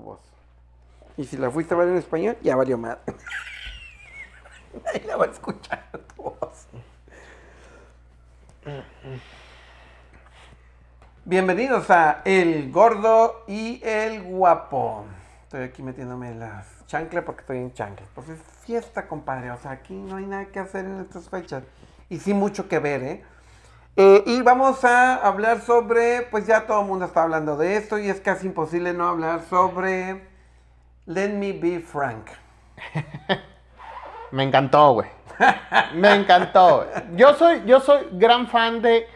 voz. Y si la fuiste a ver en español, ya valió más. Ahí la va a escuchar tu voz. Bienvenidos a El Gordo y el Guapo. Estoy aquí metiéndome las chanclas porque estoy en chanclas. Pues es fiesta, compadre. O sea, aquí no hay nada que hacer en estas fechas. Y sí mucho que ver, ¿eh? Eh, y vamos a hablar sobre, pues ya todo el mundo está hablando de esto y es casi imposible no hablar sobre Let Me Be Frank. Me encantó, güey. Me encantó. Yo soy, yo soy gran fan de,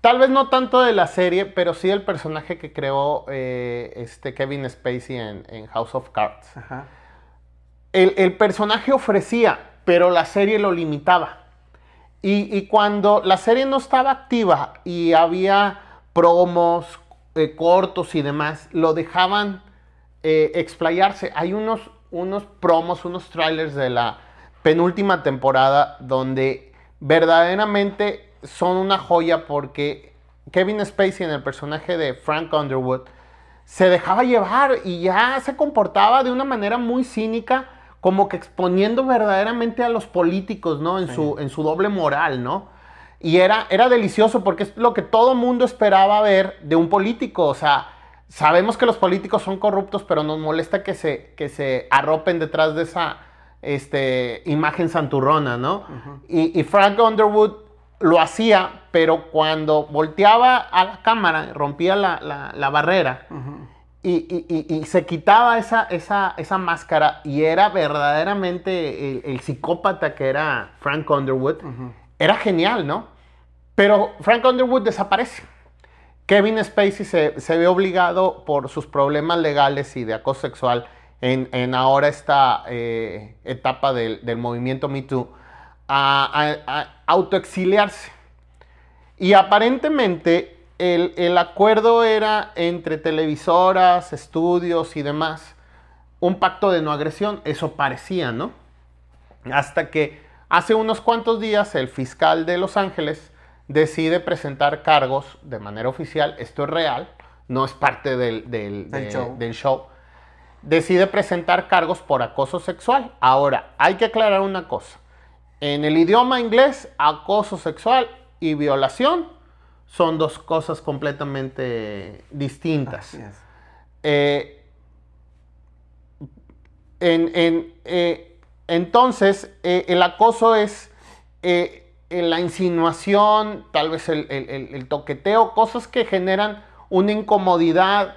tal vez no tanto de la serie, pero sí del personaje que creó eh, este Kevin Spacey en, House of Cards. el personaje ofrecía, pero la serie lo limitaba. Y, cuando la serie no estaba activa y había promos, eh, cortos y demás, lo dejaban eh, explayarse. Hay unos, unos promos, unos trailers de la penúltima temporada donde verdaderamente son una joya porque Kevin Spacey en el personaje de Frank Underwood se dejaba llevar y ya se comportaba de una manera muy cínica como que exponiendo verdaderamente a los políticos, ¿no? En, su, en su doble moral, ¿no? Y era, era delicioso porque es lo que todo mundo esperaba ver de un político. O sea, sabemos que los políticos son corruptos, pero nos molesta que se, que se arropen detrás de esa este, imagen santurrona, ¿no? y, Frank Underwood lo hacía, pero cuando volteaba a la cámara, rompía la, barrera. Y, se quitaba esa, esa, esa, máscara y era verdaderamente el, psicópata que era Frank Underwood. Era genial, ¿no? Pero Frank Underwood desaparece. Kevin Spacey se, ve obligado por sus problemas legales y de acoso sexual en, ahora esta eh, etapa del, movimiento Me Too a autoexiliarse. Y aparentemente el, acuerdo era entre televisoras, estudios y demás, un pacto de no agresión, eso parecía, ¿no? Hasta que hace unos cuantos días el fiscal de Los Ángeles decide presentar cargos de manera oficial, esto es real, no es parte del, show. del, show. decide presentar cargos por acoso sexual. Ahora, hay que aclarar una cosa. En el idioma inglés, acoso sexual y violación son dos cosas completamente distintas. Eh, eh, entonces, eh, el acoso es la insinuación, tal vez el, toqueteo, cosas que generan una incomodidad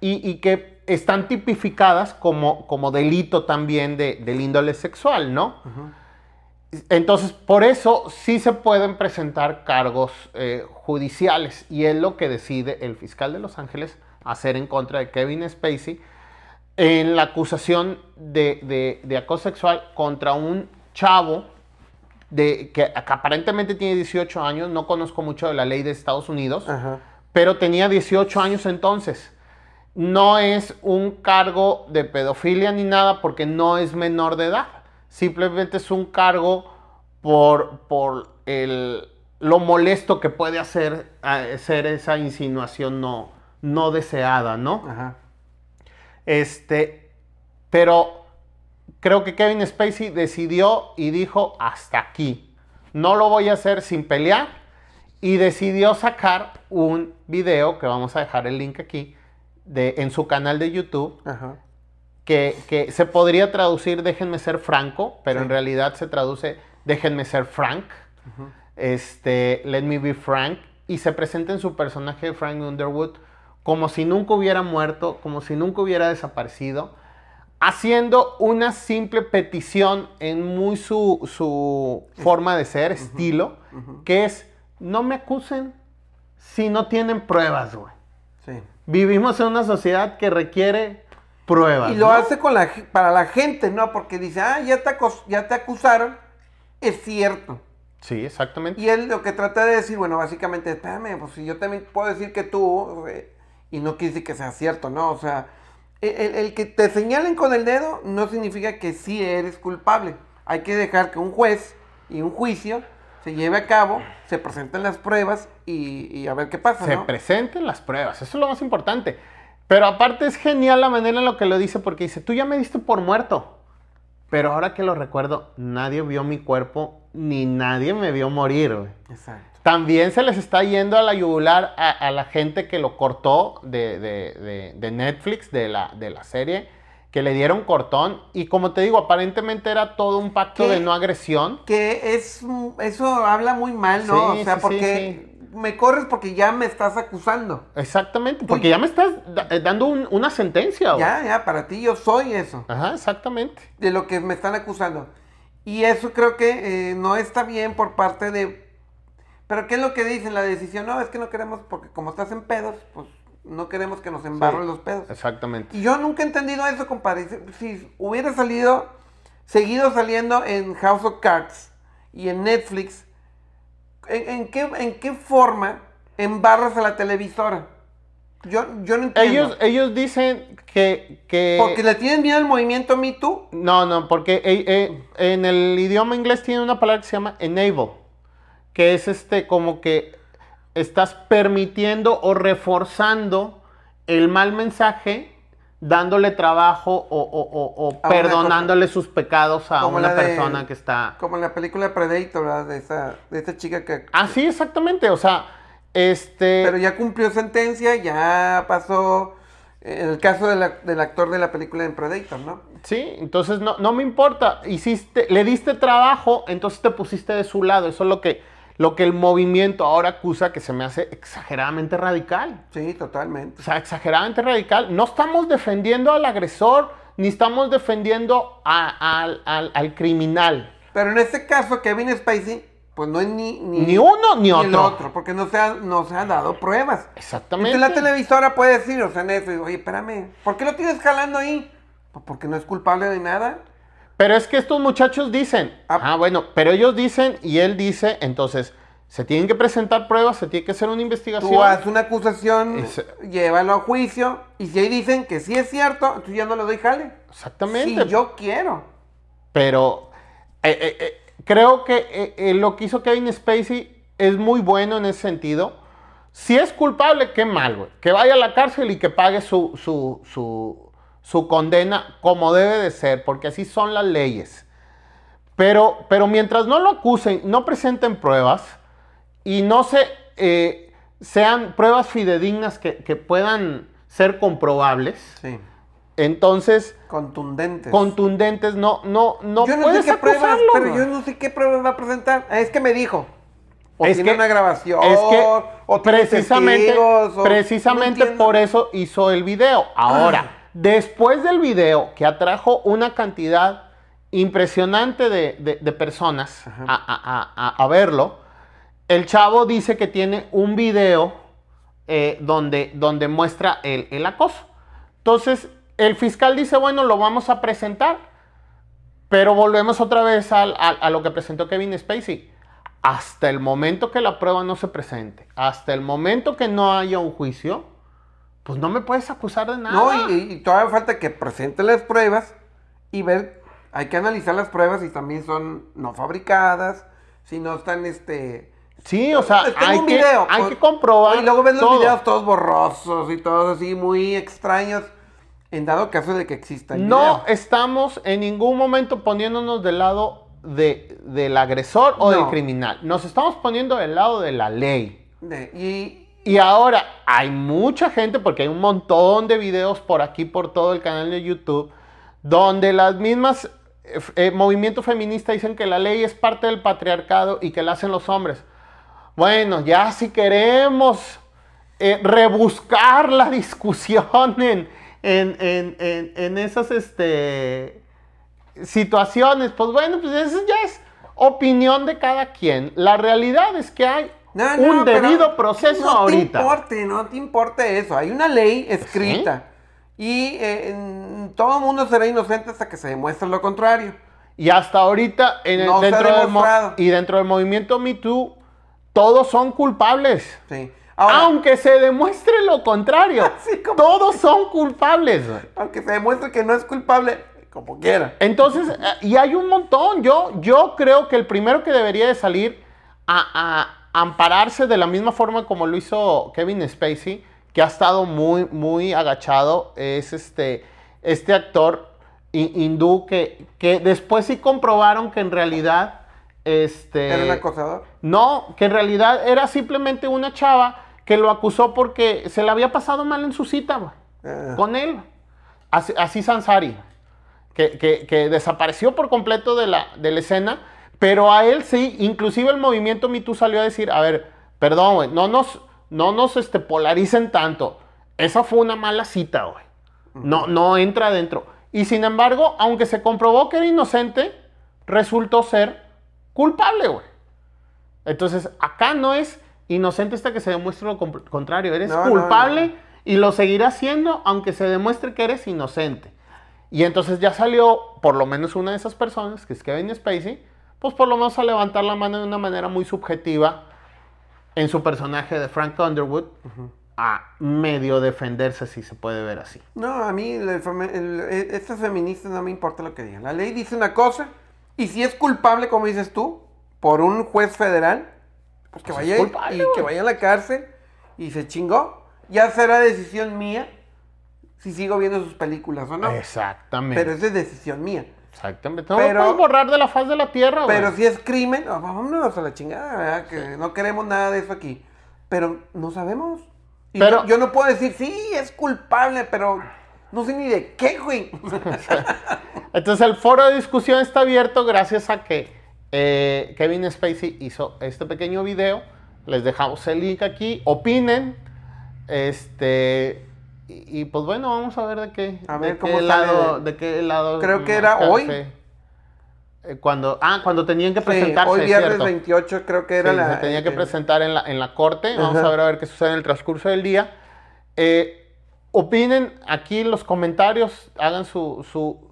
y, que están tipificadas como, delito también del índole sexual, ¿no? Entonces, por eso sí se pueden presentar cargos eh, judiciales y es lo que decide el fiscal de Los Ángeles hacer en contra de Kevin Spacey en la acusación de, acoso sexual contra un chavo de, que, aparentemente tiene 18 años, no conozco mucho de la ley de Estados Unidos, pero tenía 18 años entonces. No es un cargo de pedofilia ni nada porque no es menor de edad simplemente es un cargo por, por el, lo molesto que puede hacer ser esa insinuación no, no deseada, ¿no? Ajá. Este, pero creo que Kevin Spacey decidió y dijo hasta aquí. No lo voy a hacer sin pelear y decidió sacar un video que vamos a dejar el link aquí de, en su canal de YouTube Ajá que, se podría traducir déjenme ser franco, pero en realidad se traduce déjenme ser frank, este, let me be frank, y se presenta en su personaje Frank Underwood como si nunca hubiera muerto, como si nunca hubiera desaparecido, haciendo una simple petición en muy su, forma de ser, estilo, que es, no me acusen si no tienen pruebas, güey. Vivimos en una sociedad que requiere y lo hace con la, para la gente, ¿no? Porque dice, ah, ya te, ya te acusaron, es cierto. Sí, exactamente. Y él lo que trata de decir, bueno, básicamente, espérame, pues si yo también puedo decir que tú, eh, y no decir que sea cierto, ¿no? O sea, el, que te señalen con el dedo no significa que sí eres culpable. Hay que dejar que un juez y un juicio se lleve a cabo, se presenten las pruebas y, a ver qué pasa. Se presenten las pruebas, eso es lo más importante. Pero aparte es genial la manera en la que lo dice porque dice, tú ya me diste por muerto. Pero ahora que lo recuerdo, nadie vio mi cuerpo ni nadie me vio morir. Exacto. También se les está yendo a la yugular a, la gente que lo cortó de, de, de, Netflix, la, de la, serie, que le dieron cortón. Y como te digo, aparentemente era todo un pacto de no agresión. Que es, eso habla muy mal, ¿no? o sea, porque me corres porque ya me estás acusando. Exactamente, porque ya me estás eh, dando una sentencia. Ya, ya, para ti yo soy eso. Ajá, exactamente. De lo que me están acusando. Y eso creo que eh, no está bien por parte de... Pero ¿qué es lo que dicen? La decisión, no, es que no queremos, porque como estás en pedos, pues no queremos que nos embarren los pedos. Exactamente. Y yo nunca he entendido eso, compadre. Si, si hubiera salido, seguido saliendo en House of Cards y en Netflix, ¿en, qué, ¿en qué forma embarras a la televisora? Yo, no entiendo. Ellos, ellos dicen que, que... ¿Porque le tienen bien al movimiento Me Too? No, no, porque eh, eh, en el idioma inglés tiene una palabra que se llama enable, que es este como que estás permitiendo o reforzando el mal mensaje dándole trabajo o, perdonándole sus pecados a una persona que está... Como en la película Predator, ¿verdad? De esa, de esta chica que... Ah, sí, exactamente, o sea, este... Pero ya cumplió sentencia, ya pasó... Eh, el caso del actor de la película en Predator, ¿no? Sí, entonces no, no me importa. Hiciste, le diste trabajo, entonces te pusiste de su lado. Eso es lo que lo que el movimiento ahora acusa que se me hace exageradamente radical. Sí, totalmente. O sea, exageradamente radical. No estamos defendiendo al agresor, ni estamos defendiendo a, al criminal. Pero en este caso, Kevin Spacey, pues no es ni, ni, uno ni, otro. El otro. Porque no se, han, no se han dado pruebas. Exactamente. la televisora puede decir, o sea, en eso, oye, espérame, ¿por qué lo tienes jalando ahí? Pues porque no es culpable de nada. Pero es que estos muchachos dicen, ah. ah, bueno, pero ellos dicen y él dice, entonces, se tienen que presentar pruebas, se tiene que hacer una investigación. Tú haces una acusación, eh, llévalo a juicio, y si ahí dicen que sí es cierto, tú ya no le doy jale. Exactamente. Si yo quiero. Pero eh, eh, creo que lo que hizo Kevin Spacey es muy bueno en ese sentido. Si es culpable, qué mal, güey. Que vaya a la cárcel y que pague su, su su condena como debe de ser, porque así son las leyes. Pero, pero mientras no lo acusen, no presenten pruebas y no se, eh, sean pruebas fidedignas que, puedan ser comprobables. Sí. Entonces. Contundentes. Contundentes, no, no, no. Yo no sé qué pruebas, pero yo no sé qué pruebas va a presentar. Ah, es que me dijo. es que, una grabación. Es que o precisamente, precisamente por eso hizo el video. Ahora, Después del video que atrajo una cantidad impresionante de, personas a, verlo, el chavo dice que tiene un video eh, donde, donde, muestra el, acoso. Entonces, el fiscal dice, bueno, lo vamos a presentar, pero volvemos otra vez a lo que presentó Kevin Spacey. Hasta el momento que la prueba no se presente, hasta el momento que no haya un juicio, pues no me puedes acusar de nada. No, y, todavía falta que presente las pruebas y ver, hay que analizar las pruebas si también son no fabricadas, si no están, este... Sí, o sea, pues hay, video, que, hay pues, que comprobar. Y luego ven los videos todos borrosos y todos así muy extraños. En dado caso de que existan. No estamos en ningún momento poniéndonos del lado de, del agresor o del criminal. Nos estamos poniendo del lado de la ley. y, y ahora hay mucha gente, porque hay un montón de videos por aquí, por todo el canal de YouTube, donde las mismas eh, eh, movimientos feministas dicen que la ley es parte del patriarcado y que la hacen los hombres. Bueno, ya si queremos eh, rebuscar la discusión en, esas este, situaciones, pues bueno, pues eso ya es opinión de cada quien. La realidad es que hay un debido proceso ahorita. No te importe, no te importe eso. Hay una ley escrita y todo eh, todo mundo será inocente hasta que se demuestre lo contrario. Y hasta ahorita, en el, dentro, y dentro del movimiento Me Too, todos son culpables. Sí. aunque se demuestre lo contrario, todos son culpables. Aunque se demuestre que no es culpable, como quiera. Entonces, eh, y hay un montón. Yo, yo creo que el primero que debería de salir a ampararse de la misma forma como lo hizo Kevin Spacey, que ha estado muy, muy agachado, es este, este actor hindú que, después sí comprobaron que en realidad... Este, ¿Era un acosador? No, que en realidad era simplemente una chava que lo acusó porque se le había pasado mal en su cita ah. con él. Así, Sansari, que, desapareció por completo de de la escena pero a él sí, inclusive el movimiento MeToo salió a decir, a ver, perdón, güey, no nos, no nos este, polaricen tanto. Esa fue una mala cita, güey. No, no entra adentro. Y sin embargo, aunque se comprobó que era inocente, resultó ser culpable, güey. Entonces, acá no es inocente hasta que se demuestre lo contrario. Eres culpable y lo seguirá siendo aunque se demuestre que eres inocente. Y entonces ya salió por lo menos una de esas personas, que es Kevin Spacey, pues por lo menos a levantar la mano de una manera muy subjetiva en su personaje de Frank Underwood. A medio defenderse, si se puede ver así. No, a mí, e, este feminista no me importa lo que diga La ley dice una cosa, y si es culpable, como dices tú, por un juez federal, pues que, pues vaya, y, que vaya a la cárcel y se chingó. Ya será decisión mía si sigo viendo sus películas o no. Exactamente. Pero es decisión mía. Exactamente. No pero, puedes borrar de la faz de la tierra, Pero si es crimen, oh, vámonos a la chingada, Que no queremos nada de eso aquí. Pero no sabemos. yo, no puedo decir, sí, es culpable, pero no sé ni de qué, güey. Entonces el foro de discusión está abierto gracias a que eh, Kevin Spacey hizo este pequeño video. Les dejamos el link aquí. Opinen. Este, y, pues bueno, vamos a ver de qué, lado, de... qué Creo que era hoy. Eh, cuando, ah, cuando tenían que presentarse. Sí, hoy viernes 28 creo que era la... Se tenía eh, que eh. presentar en la, corte. Vamos a ver a ver qué sucede en el transcurso del día. opinen aquí en los comentarios, hagan su,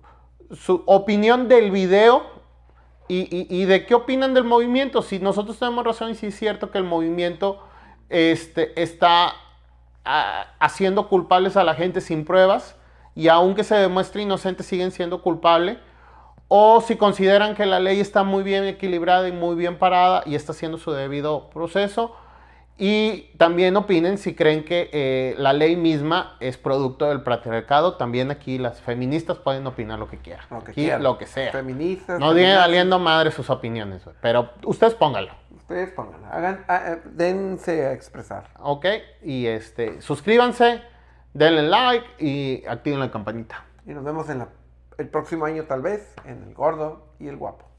opinión del video y, de qué opinan del movimiento. Si nosotros tenemos razón y si es cierto que el movimiento este, está haciendo culpables a la gente sin pruebas y aunque se demuestre inocente siguen siendo culpables. O si consideran que la ley está muy bien equilibrada y muy bien parada y está haciendo su debido proceso. Y también opinen si creen que eh, la ley misma es producto del patriarcado. También aquí las feministas pueden opinar lo que quieran. Lo que, quieran. Lo que sea. Feministas. No digan valiendo madre sus opiniones, pero ustedes pónganlo pues pónganla hagan, ah, eh, dense a expresar. Ok, y este, suscríbanse, denle like y activen la campanita. Y nos vemos en el próximo año tal vez en El Gordo y el Guapo.